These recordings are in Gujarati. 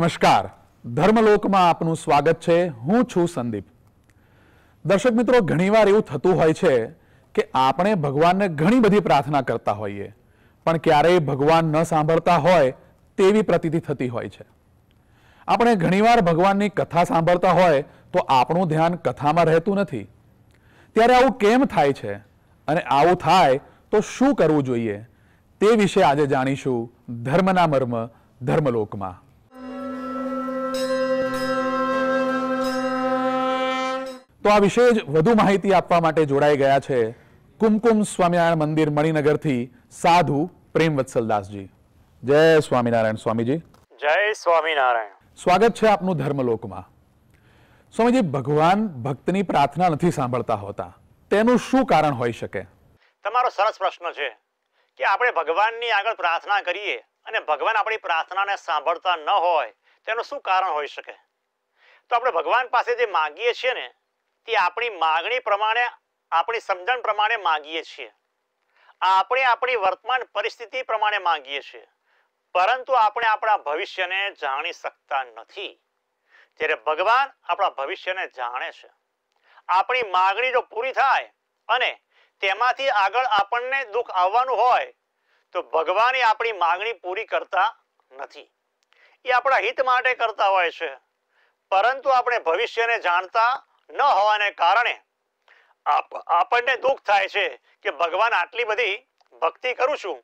નમસ્કાર ધર્મલોકમાં આપનું સ્વાગત છે હું છું સંદીપ દર્શક મિત્રો ઘણીવાર એવું થતું હોય છે કે આપણે ભગવાનને ઘણી બધી પ્રાર્થના કરતા હોઈએ પણ ક્યારેય ભગવાન ન સાંભળતા હોય તેવી પ્રતીતિ થતી હોય છે આપણે ઘણીવાર ભગવાનની કથા સાંભળતા હોય તો આપણું ધ્યાન કથામાં રહેતું નથી ત્યારે આવું કેમ થાય છે અને આવું થાય તો શું કરવું જોઈએ તે વિશે આજે જાણીશું ધર્મના મર્મ ધર્મલોકમાં તો આ વિશે જ વધુ માહિતી આપવા માટે જોડાઈ ગયા છે કુમકુમ સ્વામિનારાયણ મંદિર મણિનગરથી સાધુ પ્રેમવત્સલદાસજી જય સ્વામિનારાયણ સ્વામીજી જય સ્વામિનારાયણ સ્વાગત છે આપનું ધર્મલોકમાં સ્વામીજી ભગવાન ભક્તની પ્રાર્થના નથી સાંભળતા હોતા તેનું શું કારણ હોઈ શકે તમારો સરસ પ્રશ્ન છે કે આપણે ભગવાનની આગળ પ્રાર્થના કરીએ અને ભગવાન આપણી પ્રાર્થનાને સાંભળતા ન હોય તેનું શું કારણ હોઈ શકે તો આપણે ભગવાન પાસે જે માંગીએ છીએ ને તે આપણી માગણી પ્રમાણે આપણી સમજણ પ્રમાણે માગીએ છીએ આપણે આપણી વર્તમાન પરિસ્થિતિ પ્રમાણે માગીએ છીએ પરંતુ આપણે આપણા ભવિષ્યને જાણી શકતા નથી જ્યારે ભગવાન આપણા ભવિષ્યને જાણે છે આપણી માગણી જો પૂરી થાય અને તેમાંથી આગળ આપણને દુઃખ આવવાનું હોય તો ભગવાને આપણી માગણી પૂરી કરતા નથી એ આપણા હિત માટે કરતા હોય છે પરંતુ આપણે ભવિષ્યને જાણતા ન હોવાને કારણે આપણને દુઃખ થાય છે કે ભગવાન આટલી બધી ભક્તિ કરું છું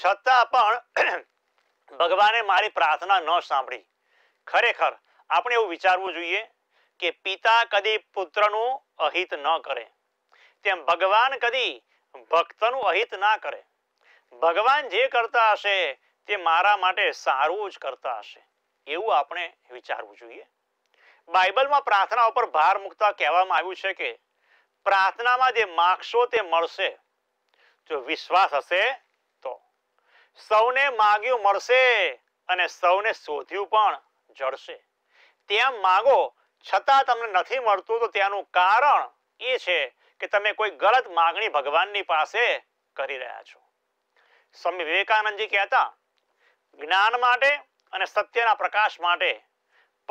છતાં પણ ભગવાને મારી પ્રાર્થના ન સાંભળી ખરેખર આપણે એવું વિચારવું જોઈએ કે પિતા કદી પુત્રનું અહિત ન કરે તેમ ભગવાન કદી ભક્તનું અહિત ના કરે ભગવાન જે કરતા હશે તે મારા માટે સારું જ કરતા હશે એવું આપણે વિચારવું જોઈએ બાઇબલમાં પ્રાર્થના ઉપર ભાર મૂકતા કહેવામાં આવ્યું છે કે પ્રાર્થનામાં જે માગશો તે મળશે જો વિશ્વાસ હશે તો સૌને માગ્યું મળશે અને સૌને શોધ્યું પણ જડશે તેમ માગો છતાં તમને નથી મળતું તો ત્યાંનું કારણ એ છે કે તમે કોઈ ગલત માગણી ભગવાનની પાસે કરી રહ્યા છો સ્વામી વિવેકાનંદજી કહેતા જ્ઞાન માટે અને સત્યના પ્રકાશ માટે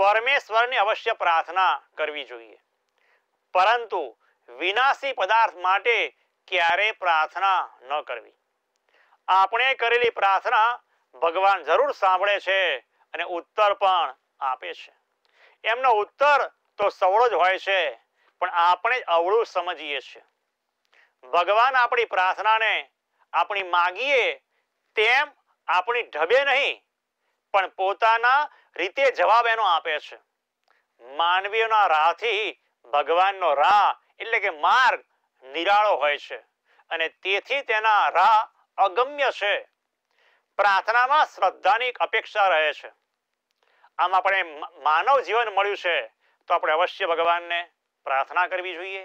પરમેશ્વરની અવશ્ય પ્રાર્થના કરવી જોઈએ પરંતુ વિનાશી પદાર્થ માટે ક્યારે પ્રાર્થના ન કરવી આપણે કરેલી પ્રાર્થના ભગવાન જરૂર સાંભળે છે અને ઉત્તર પણ આપે છે એમનો ઉત્તર તો સવળો જ હોય છે પણ આપણે જ અવળું સમજીએ છીએ ભગવાન આપણી પ્રાર્થનાને આપણી માગીએ તેમ આપણી ઢબે નહીં પણ પોતાના રીતે જવાબ એનો આપે છે માનવીઓના રાહથી ભગવાનનો રાહ એટલે કે માર્ગ નિરાળો હોય છે અને તેથી તેના રાહ અગમ્ય છે પ્રાર્થનામાં શ્રદ્ધાની અપેક્ષા રહે છે આમ આપણે માનવ જીવન મળ્યું છે તો આપણે અવશ્ય ભગવાનને પ્રાર્થના કરવી જોઈએ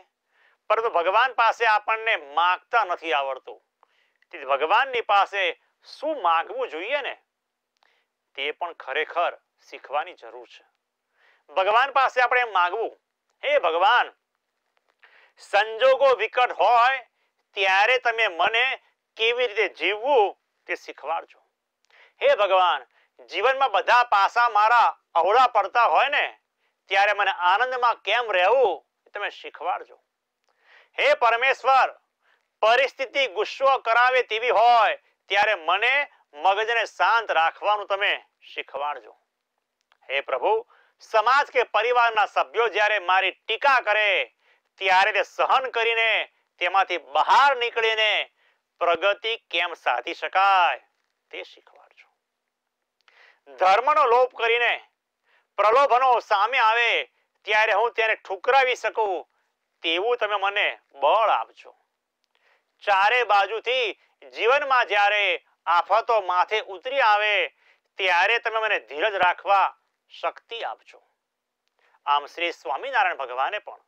પરંતુ ભગવાન પાસે આપણને માગતા નથી આવડતું તેથી ભગવાનની પાસે શું માગવું જોઈએ ને તે પણ ખરેખર શીખવાની જરૂર છે ભગવાન પાસે આપણે માગવું હે ભગવાન સંજોગો વિકટ હોય ત્યારે તમે મને કેવી રીતે જીવવું તે શીખવાડજો હે ભગવાન જીવનમાં બધા પાસા મારા અવળા પડતા હોય ને ત્યારે મને આનંદમાં કેમ રહેવું તમે શીખવાડજો હે પરમેશ્વર પરિસ્થિતિ ગુસ્સો કરાવે તેવી હોય ત્યારે મને મગજને શાંત રાખવાનું તમે શીખવાડજો હે પ્રભુ સમાજ કે પરિવારના સભ્યો જ્યારે મારી ટીકા કરે ત્યારે તે સહન કરીને તેમાંથી બહાર નીકળીને પ્રગતિ કેમ સાધી શકાય તે શીખવાડજો ધર્મનો લોપ કરીને પ્રલોભનો સામે આવે ત્યારે હું તેને ઠુકરાવી શકું તેવું તમે મને બળ આપજો ચારે બાજુથી જીવનમાં જ્યારે આફતો માથે ઉતરી આવે ત્યારે તમે મને ધીરજ રાખવા શક્તિ આપજો આમ શ્રી સ્વામિનારાયણ ભગવાને પણ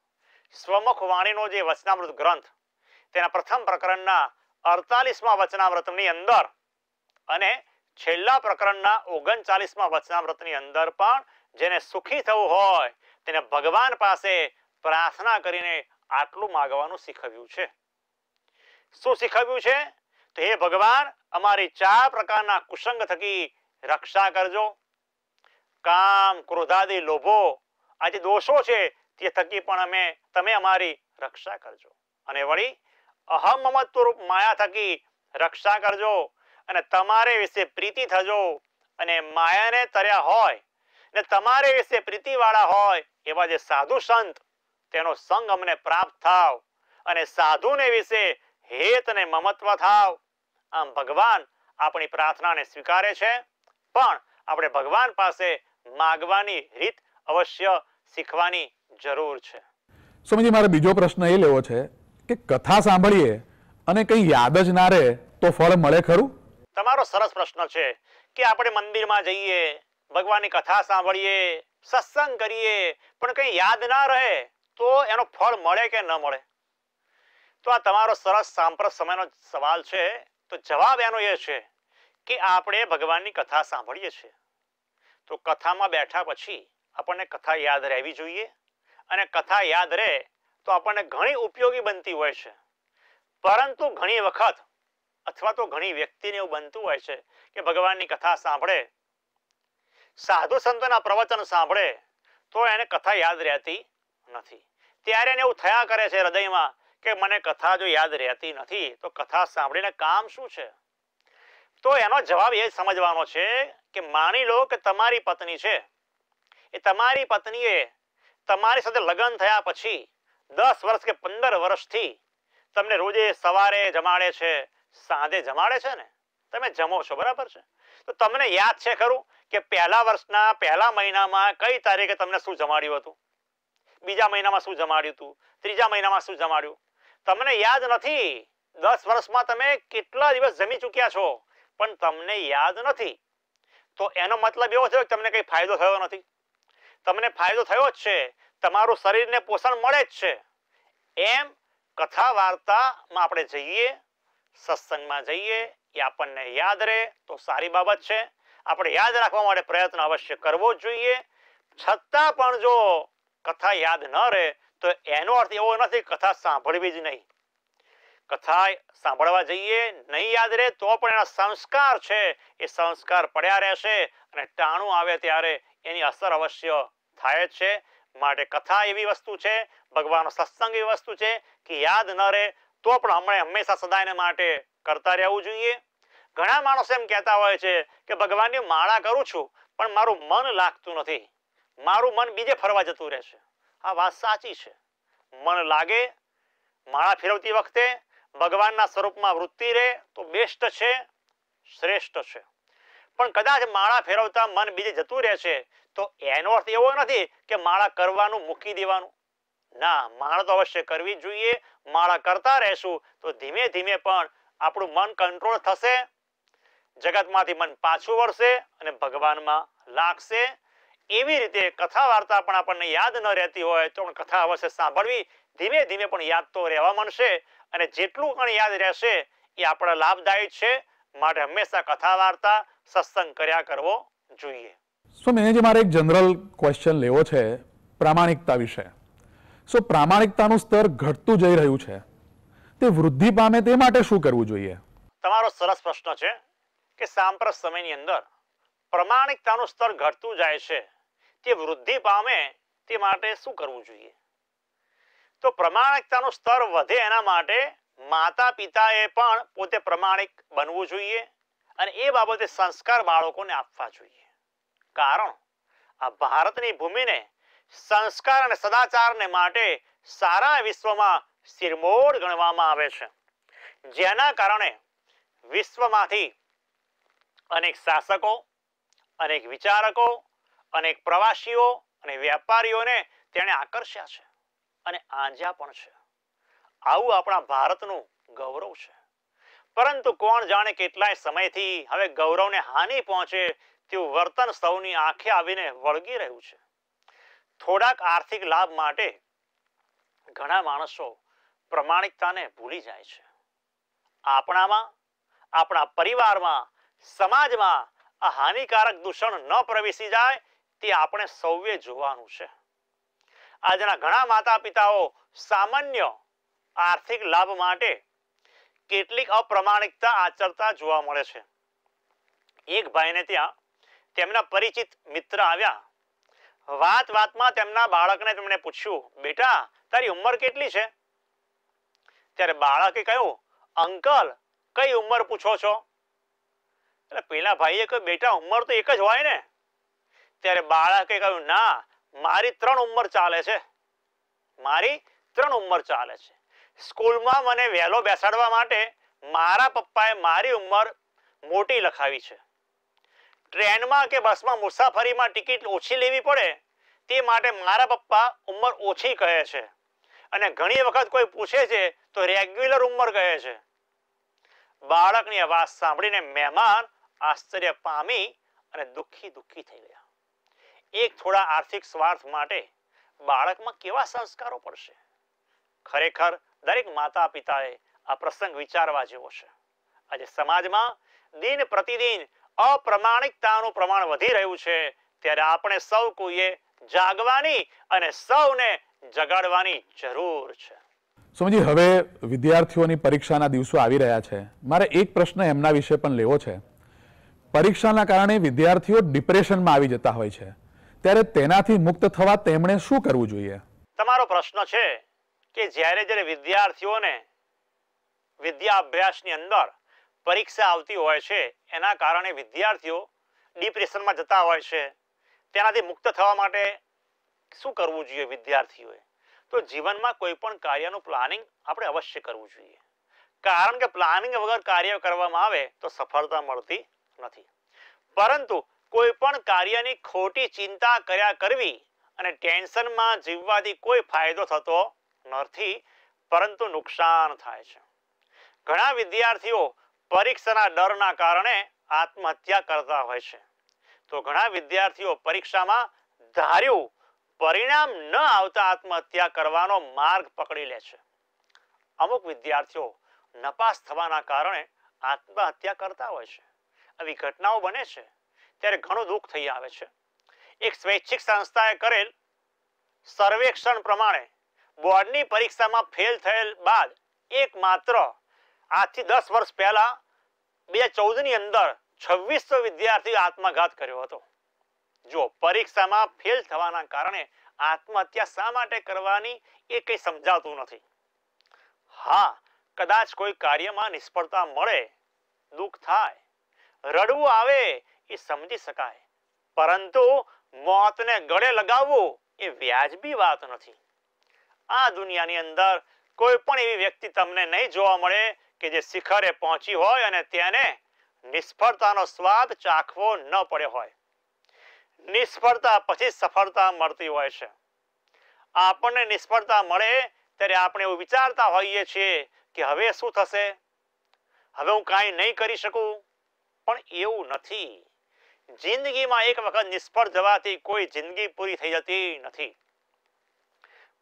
સ્વમુખ વાણીનો જે વચનામૃત ગ્રંથ તેના પ્રથમ પ્રકરણના અડતાલીસમાં વચનામૃતની અંદર અને છેલ્લા પ્રકરણના ઓગણચાલીસમાં વચનામૃતની અંદર પણ જેને સુખી થવું હોય તેને ભગવાન પાસે પ્રાર્થના કરીને આટલું માગવાનું શીખવ્યું છે શું શીખવ્યું છે તો હે ભગવાન અમારી ચાર પ્રકારના કુસંગ થકી રક્ષા કરજો કામ ક્રોધાદી લોભો આ જે દોષો છે તે થકી પણ અમે તમે અમારી રક્ષા કરજો અને વળી અહમ મમત્વરૂપ માયા થકી રક્ષા કરજો અને તમારે વિશે પ્રીતિ થજો અને માયાને તર્યા હોય ને તમારે વિશે પ્રીતિવાળા હોય એવા જે સાધુ સંત તેનો સંગ અમને પ્રાપ્ત થાવ અને સાધુને વિશે હેત અને મમત્વ થાવ આમ ભગવાન આપણી પ્રાર્થનાને સ્વીકારે છે પણ આપણે ભગવાન પાસે માગવાની રીત અવશ્ય શીખવાની જરૂર છે સ્વામીજી મારે બીજો પ્રશ્ન એ લેવો છે કે કથા સાંભળીએ અને કંઈ યાદ જ ના રહે તો ફળ મળે ખરું તમારો સરસ પ્રશ્ન છે કે આપણે મંદિરમાં જઈએ ભગવાનની કથા સાંભળીએ સત્સંગ કરીએ પણ કંઈ યાદ ના રહે તો એનો ફળ મળે કે ન મળે તો આ તમારો સરસ સાંપ્રત સમયનો સવાલ છે તો જવાબ એનો એ છે કે આપણે ભગવાનની કથા સાંભળીએ છીએ તો કથામાં બેઠા પછી આપણને કથા યાદ રહેવી જોઈએ અને કથા યાદ રહે તો આપણને ઘણી ઉપયોગી બનતી હોય છે પરંતુ ઘણી વખત અથવા તો ઘણી વ્યક્તિને એવું બનતું હોય છે કે ભગવાનની કથા સાંભળે સાધુ સંતોના પ્રવચન સાંભળે તો એને કથા યાદ રહેતી નથી ત્યારે એને એવું થયા કરે છે હૃદયમાં કે મને કથા જો યાદ રહેતી નથી તો કથા સાંભળીને કામ શું છે તો એનો જવાબ એ સમજવાનો છે કે માની લો કે તમારી પત્ની છે એ તમારી પત્નીએ તમારી સાથે લગ્ન થયા પછી દસ વર્ષ કે પંદર વર્ષથી તમને રોજે સવારે જમાડે છે સાંજે જમાડે છે ને તમે જમો છો બરાબર છે તો તમને યાદ છે ખરું કે પહેલા વર્ષના પહેલા મહિનામાં કઈ તારીખે તમને શું જમાડ્યું હતું બીજા મહિનામાં શું જમાડ્યું હતું ત્રીજા મહિનામાં શું જમાડ્યું તમને યાદ નથી દસ વર્ષમાં તમે કેટલા દિવસ જમી ચૂક્યા છો પણ તમને યાદ નથી તો એનો મતલબ એવો થયો કે તમને કંઈ ફાયદો થયો નથી તમને ફાયદો થયો જ છે તમારું શરીરને પોષણ મળે જ છે એમ કથા વાર્તામાં આપણે જઈએ સત્સંગમાં જઈએ એ આપણને યાદ રહે તો સારી બાબત છે આપણે યાદ રાખવા માટે પ્રયત્ન અવશ્ય કરવો જોઈએ છતાં પણ જો કથા યાદ ન રહે તો એનો અર્થ એવો નથી કથા સાંભળવી જ નહીં કથા સાંભળવા જઈએ નહીં યાદ રહે તો પણ એના સંસ્કાર છે એ સંસ્કાર પડ્યા રહેશે અને ટાણું આવે ત્યારે એની અસર અવશ્ય થાય જ છે માટે કથા એવી વસ્તુ છે ભગવાનનો સત્સંગ એવી વસ્તુ છે કે યાદ ન રહે તો પણ હમણાં હંમેશા સદાયને માટે કરતા રહેવું જોઈએ ઘણા માણસો એમ કહેતા હોય છે કે ભગવાનની માળા કરું છું પણ મારું મન લાગતું નથી મારું મન બીજે ફરવા જતું રહે છે આ વાત સાચી છે મન લાગે માળા ફેરવતી વખતે ભગવાનના સ્વરૂપમાં વૃત્તિ રહે તો બેસ્ટ છે શ્રેષ્ઠ છે પણ કદાચ માળા ફેરવતા મન બીજે જતું રહે છે તો એનો અર્થ એવો નથી કે માળા કરવાનું મૂકી દેવાનું ના માળા તો અવશ્ય કરવી જોઈએ માળા કરતા રહેશું તો ધીમે ધીમે પણ આપણું મન કંટ્રોલ થશે જગતમાંથી મન પાછું વળશે અને ભગવાનમાં લાગશે એવી રીતે કથા વાર્તા પણ આપણને યાદ ન રહેતી હોય તો પણ કથા અવશ્ય સાંભળવી ધીમે ધીમે પણ યાદ તો રહેવા માંડશે અને જેટલું પણ યાદ રહેશે એ આપણા લાભદાયક છે માટે હંમેશા કથા વાર્તા સત્સંગ કર્યા કરવો જોઈએ સ્વામી એને જે મારે એક જનરલ ક્વેશ્ચન લેવો છે પ્રામાણિકતા વિશે સો પ્રામાણિકતાનું સ્તર ઘટતું જઈ રહ્યું છે તે વૃદ્ધિ પામે તે માટે શું કરવું જોઈએ તમારો સરસ પ્રશ્ન છે કે સાંપ્રત સમયની અંદર પ્રમાણિકતાનું સ્તર ઘટતું જાય છે તે વૃદ્ધિ પામે તે માટે શું કરવું જોઈએ તો પ્રમાણિકતાનું સ્તર વધે એના માટે માતા પિતાએ પણ પોતે પ્રમાણિક બનવું જોઈએ અને એ બાબતે સંસ્કાર બાળકોને આપવા જોઈએ કારણ આ ભારતની ભૂમિને સંસ્કાર અને સદાચારને માટે સારા વિશ્વમાં શિરમોડ ગણવામાં આવે છે જેના કારણે વિશ્વમાંથી અનેક શાસકો અનેક વિચારકો અનેક પ્રવાસીઓ અને વેપારીઓને તેણે આકર્ષ્યા છે અને આંજા પણ છે આવું આપણા ભારતનું ગૌરવ છે પરંતુ કોણ જાણે કેટલાય સમયથી હવે ગૌરવને હાનિ પહોંચે તેવું વર્તન સૌની આંખે આવીને વળગી રહ્યું છે થોડાક આર્થિક લાભ માટે ઘણા માણસો પ્રમાણિકતાને ભૂલી જાય છે આપણામાં આપણા પરિવારમાં સમાજમાં આ હાનિકારક દૂષણ ન પ્રવેશી જાય તે આપણે સૌએ જોવાનું છે આજના ઘણા માતા પિતાઓ સામાન્ય આર્થિક લાભ માટે કેટલીક અપ્રમાણિકતા આચરતા જોવા મળે છે એક ભાઈને ત્યાં તેમના પરિચિત મિત્ર આવ્યા વાત વાતમાં તેમના બાળકને તેમણે પૂછ્યું બેટા તારી ઉંમર કેટલી છે ત્યારે બાળકે કહ્યું અંકલ કઈ ઉંમર પૂછો છો એટલે પેલા ભાઈએ કહ્યું બેટા ઉંમર તો એક જ હોય ને ત્યારે બાળકે કહ્યું ના મારી ત્રણ ઉંમર ચાલે છે મારી ત્રણ ઉંમર ચાલે છે સ્કૂલમાં મને વહેલો બેસાડવા માટે મારા પપ્પાએ મારી ઉંમર મોટી લખાવી છે ટ્રેનમાં કે બસમાં મુસાફરીમાં ટિકિટ ઓછી લેવી પડે તે માટે મારા પપ્પા ઉંમર ઓછી કહે છે અને ઘણી વખત કોઈ પૂછે છે તો રેગ્યુલર ઉંમર કહે છે બાળકની અવાજ સાંભળીને મહેમાન આશ્ચર્ય પામી અને દુઃખી દુઃખી થઈ એક થોડા આર્થિક સ્વાર્થ માટે બાળકમાં કેવા સંસ્કારો પડશે ખરેખર દરેક માતા પિતાએ આ પ્રસંગ વિચારવા જેવો છે આજે સમાજમાં દિન પ્રતિદિન અપ્રમાણિકતાનું પ્રમાણ વધી રહ્યું છે ત્યારે આપણે સૌ કોઈએ જાગવાની અને સૌને જગાડવાની જરૂર છે સોમજી હવે વિદ્યાર્થીઓની પરીક્ષાના દિવસો આવી રહ્યા છે મારે એક પ્રશ્ન એમના વિશે પણ લેવો છે પરીક્ષાના કારણે વિદ્યાર્થીઓ ડિપ્રેશનમાં આવી જતા હોય છે ત્યારે તેનાથી મુક્ત થવા તેમણે શું કરવું જોઈએ તમારો પ્રશ્ન છે કે જ્યારે જ્યારે વિદ્યાર્થીઓને વિદ્યા અભ્યાસની અંદર પરીક્ષા આવતી હોય છે એના કારણે વિદ્યાર્થીઓ ડિપ્રેશનમાં જતા હોય છે તેનાથી મુક્ત થવા માટે શું કરવું જોઈએ વિદ્યાર્થીઓએ તો જીવનમાં કોઈ પણ કાર્યનું પ્લાનિંગ આપણે અવશ્ય કરવું જોઈએ કારણ કે પ્લાનિંગ વગર કાર્ય કરવામાં આવે તો સફળતા મળતી નથી પરંતુ કોઈ પણ કાર્યની ખોટી ચિંતા કર્યા કરવી અને ટેન્શનમાં જીવવાથી કોઈ ફાયદો થતો નથી પરંતુ નુકસાન થાય છે ઘણા વિદ્યાર્થીઓ પરીક્ષાના ડરના કારણે આત્મહત્યા કરતા હોય છે તો ઘણા વિદ્યાર્થીઓ પરીક્ષામાં ધાર્યું પરિણામ ન આવતા આત્મહત્યા કરવાનો માર્ગ પકડી લે છે અમુક વિદ્યાર્થીઓ નપાસ થવાના કારણે આત્મહત્યા કરતા હોય છે આવી ઘટનાઓ બને છે ત્યારે ઘણું દુઃખ થઈ આવે છે એક સ્વૈચ્છિક સંસ્થાએ કરેલ સર્વેક્ષણ પ્રમાણે બોર્ડની પરીક્ષામાં ફેલ થયેલ બાદ એકમાત્ર આજથી દસ વર્ષ પહેલા બે ચૌદની અંદર છવ્વીસો વિદ્યાર્થીઓ આત્મઘાત કર્યો હતો જો પરીક્ષામાં ફેલ થવાના કારણે આત્મહત્યા શા માટે કરવાની એ કંઈ સમજાતું નથી હા કદાચ કોઈ કાર્યમાં નિષ્ફળતા મળે દુઃખ થાય રડવું આવે એ સમજી શકાય પરંતુ મોતને ગળે લગાવવું એ વ્યાજબી વાત નથી આ દુનિયાની અંદર કોઈ પણ એવી વ્યક્તિ તમને નહીં જોવા મળે કે જે શિખરે પહોંચી હોય અને તેને નિષ્ફળતાનો સ્વાદ ચાખવો ન પડ્યો હોય નિષ્ફળતા પછી સફળતા મળતી હોય છે આપણને નિષ્ફળતા મળે ત્યારે આપણે એવું વિચારતા હોઈએ છીએ કે હવે શું થશે હવે હું કાંઈ નહીં કરી શકું પણ એવું નથી જિંદગીમાં એક વખત નિષ્ફળ જવાથી કોઈ જિંદગી પૂરી થઈ જતી નથી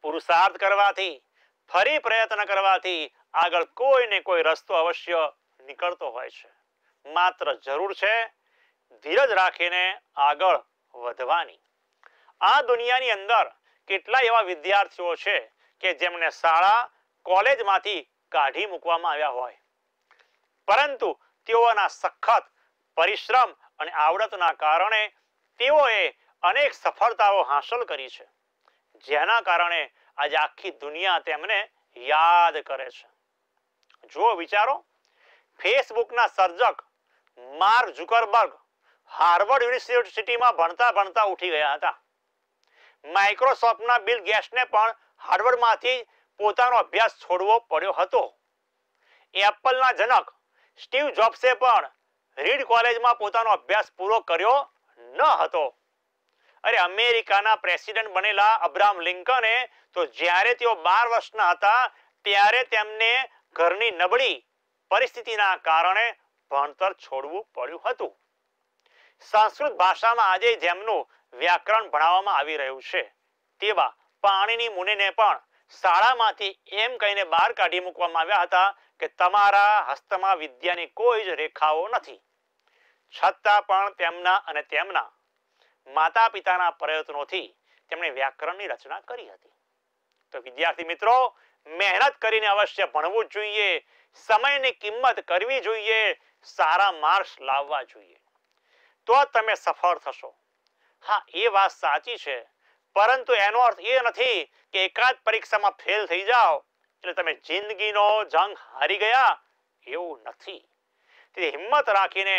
પુરુષાર્થ કરવાથી ફરી પ્રયત્ન કરવાથી આગળ કોઈ ને કોઈ રસ્તો અવશ્ય નીકળતો હોય છે માત્ર જરૂર છે ધીરજ રાખીને આગળ વધવાની આ દુનિયાની અંદર કેટલા એવા વિદ્યાર્થીઓ છે કે જેમને શાળા કોલેજમાંથી કાઢી મૂકવામાં આવ્યા હોય પરંતુ તેઓના સખત પરિશ્રમ અને આવડતના કારણે તેઓએ અનેક સફળતાઓ હાંસલ કરી છે જેના કારણે આજે આખી દુનિયા તેમને યાદ કરે છે જુઓ વિચારો ફેસબુકના સર્જક માર્ક ઝુકરબર્ગ હાર્વર્ડ યુનિવર્સિટીમાં ભણતા ભણતા ઉઠી ગયા હતા માઇક્રોસોફ્ટના બિલ ગેસને પણ હાર્વર્ડમાંથી પોતાનો અભ્યાસ છોડવો પડ્યો હતો એપલના જનક સ્ટીવ જોબ્સે પણ રીડ કોલેજમાં પોતાનો અભ્યાસ પૂરો કર્યો ન હતો અરે અમેરિકાના પ્રેસિડેન્ટ બનેલા અબ્રાહમ લિંકને તો જ્યારે તેઓ બાર વર્ષના હતા ત્યારે તેમને ઘરની નબળી પરિસ્થિતિના કારણે ભણતર છોડવું પડ્યું હતું સંસ્કૃત ભાષામાં આજે જેમનું વ્યાકરણ ભણાવવામાં આવી રહ્યું છે તેવા પાણીની મુનિને પણ શાળામાંથી એમ કહીને બહાર કાઢી મૂકવામાં આવ્યા હતા કે તમારા હસ્તમાં વિદ્યાની કોઈ જ રેખાઓ નથી છતાં પણ તેમના અને તેમના માતા પિતાના પ્રયત્નોથી તેમણે વ્યાકરણની રચના કરી હતી તો વિદ્યાર્થી મિત્રો મહેનત કરીને અવશ્ય ભણવું જોઈએ સમયની કિંમત કરવી જોઈએ સારા માર્ક્સ લાવવા જોઈએ તો તમે સફળ થશો હા એ વાત સાચી છે પરંતુ એનો અર્થ એ નથી કે એકાદ પરીક્ષામાં ફેલ થઈ જાઓ એટલે તમે જિંદગીનો જંગ હારી ગયા એવું નથી તેથી હિંમત રાખીને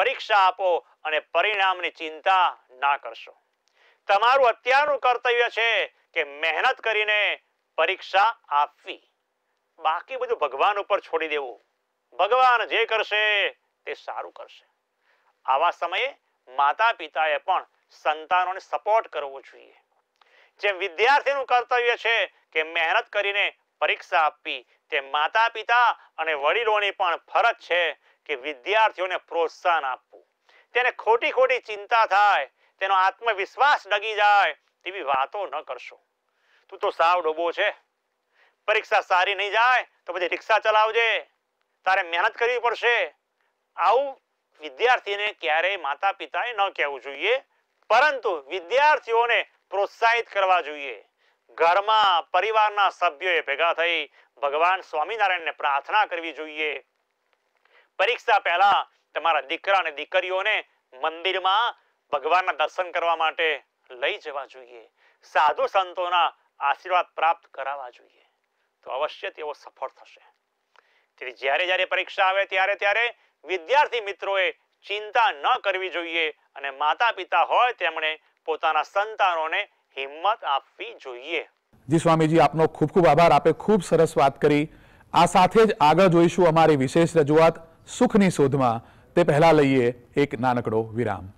પરીક્ષા આપો અને પરિણામની ચિંતા ના કરશો તમારું અત્યારનું કર્તવ્ય છે કે મહેનત કરીને પરીક્ષા આપવી બાકી બધું ભગવાન ઉપર છોડી દેવું ભગવાન જે કરશે તે સારું કરશે આવા સમયે માતા પિતાએ પણ સંતાનોને સપોર્ટ કરવો જોઈએ જેમ વિદ્યાર્થીનું કર્તવ્ય છે કે મહેનત કરીને પરીક્ષા આપવી તે માતા પિતા અને વડીલોની પણ ફરજ છે કે વિદ્યાર્થીઓને પ્રોત્સાહન આપવું તેને ખોટી ખોટી ચિંતા થાય તેનો આત્મવિશ્વાસ ડગી જાય તેવી વાતો ન કરશો તું તો સાવ ડોબો છે પરીક્ષા સારી નહીં જાય તો પછી રિક્ષા ચલાવજે તારે મહેનત કરવી પડશે આવું વિદ્યાર્થીને ક્યારેય માતા પિતાએ ન કહેવું જોઈએ પરંતુ વિદ્યાર્થીઓને પ્રોત્સાહિત કરવા જોઈએ ઘરમાં પરિવારના સભ્યોએ ભેગા થઈ ભગવાન સ્વામિનારાયણને પ્રાર્થના કરવી જોઈએ પરીક્ષા પહેલા તમારા દીકરા અને દીકરીઓને મંદિરમાં ભગવાનના દર્શન કરવા માટે લઈ જવા જોઈએ સાધુ સંતોના આશીર્વાદ પ્રાપ્ત કરાવવા જોઈએ તો અવશ્ય તેઓ સફળ થશે તેથી જ્યારે જ્યારે પરીક્ષા આવે ત્યારે ત્યારે વિદ્યાર્થી મિત્રોએ ચિંતા ન કરવી જોઈએ અને માતા પિતા હોય તેમણે પોતાના સંતાનોને હિંમત આપવી જોઈએ જી સ્વામીજી આપનો ખૂબ ખૂબ આભાર આપે ખૂબ સરસ વાત કરી આ સાથે જ આગળ જોઈશું અમારી વિશેષ રજૂઆત સુખની શોધમાં તે પહેલા લઈએ એક નાનકડો વિરામ